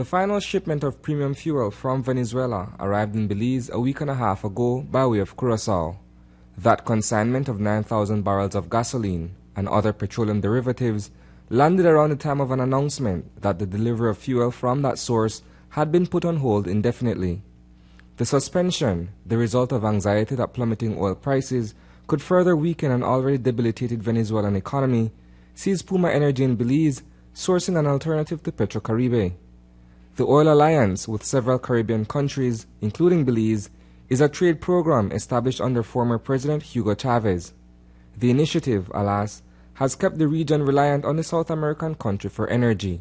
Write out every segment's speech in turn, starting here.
The final shipment of premium fuel from Venezuela arrived in Belize a week and a half ago by way of Curacao. That consignment of 9,000 barrels of gasoline and other petroleum derivatives landed around the time of an announcement that the delivery of fuel from that source had been put on hold indefinitely. The suspension, the result of anxiety that plummeting oil prices could further weaken an already debilitated Venezuelan economy, sees Puma Energy in Belize sourcing an alternative to Petrocaribe. The oil alliance with several Caribbean countries, including Belize, is a trade program established under former President Hugo Chavez. The initiative, alas, has kept the region reliant on the South American country for energy.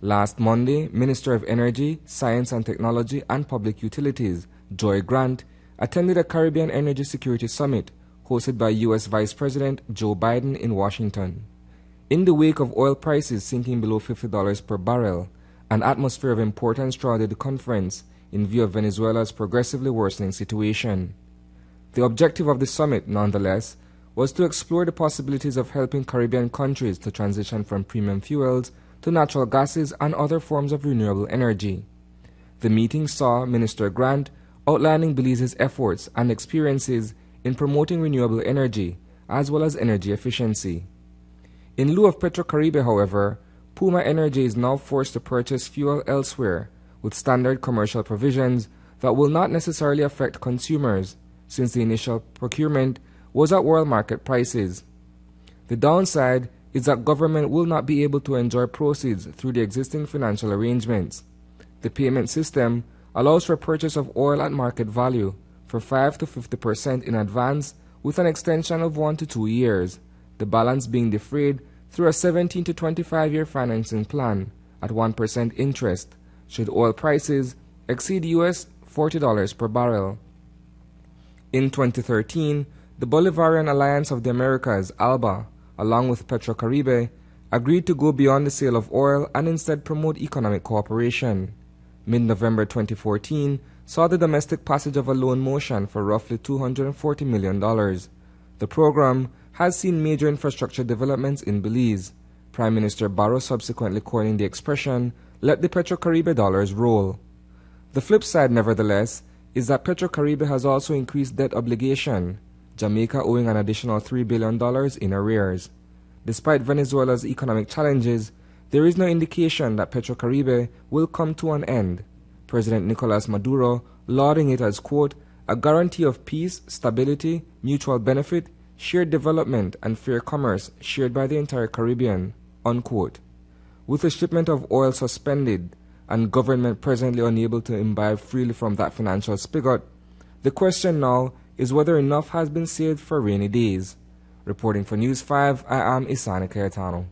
Last Monday, Minister of Energy, Science and Technology and Public Utilities, Joy Grant, attended a Caribbean Energy Security Summit hosted by U.S. Vice President Joe Biden in Washington. In the wake of oil prices sinking below $50 per barrel, an atmosphere of importance throughout the conference in view of Venezuela's progressively worsening situation. The objective of the summit, nonetheless, was to explore the possibilities of helping Caribbean countries to transition from premium fuels to natural gases and other forms of renewable energy. The meeting saw Minister Grant outlining Belize's efforts and experiences in promoting renewable energy as well as energy efficiency. In lieu of PetroCaribe, however, Puma Energy is now forced to purchase fuel elsewhere with standard commercial provisions that will not necessarily affect consumers since the initial procurement was at world market prices. The downside is that government will not be able to enjoy proceeds through the existing financial arrangements. The payment system allows for purchase of oil at market value for 5 to 50% in advance with an extension of 1 to 2 years, the balance being defrayed through a 17 to 25 year financing plan at 1% interest should oil prices exceed US $40 per barrel. In 2013, the Bolivarian Alliance of the Americas, ALBA, along with Petrocaribe, agreed to go beyond the sale of oil and instead promote economic cooperation. Mid November 2014 saw the domestic passage of a loan motion for roughly $240 million. The program has seen major infrastructure developments in Belize. Prime Minister Barro subsequently coining the expression, let the Petrocaribe dollars roll. The flip side, nevertheless, is that Petrocaribe has also increased debt obligation, Jamaica owing an additional $3 billion in arrears. Despite Venezuela's economic challenges, there is no indication that Petrocaribe will come to an end. President Nicolas Maduro lauding it as, quote, a guarantee of peace, stability, mutual benefit, shared development and fair commerce shared by the entire Caribbean, unquote. With the shipment of oil suspended and government presently unable to imbibe freely from that financial spigot, the question now is whether enough has been saved for rainy days. Reporting for News 5, I am Isana Cayetano.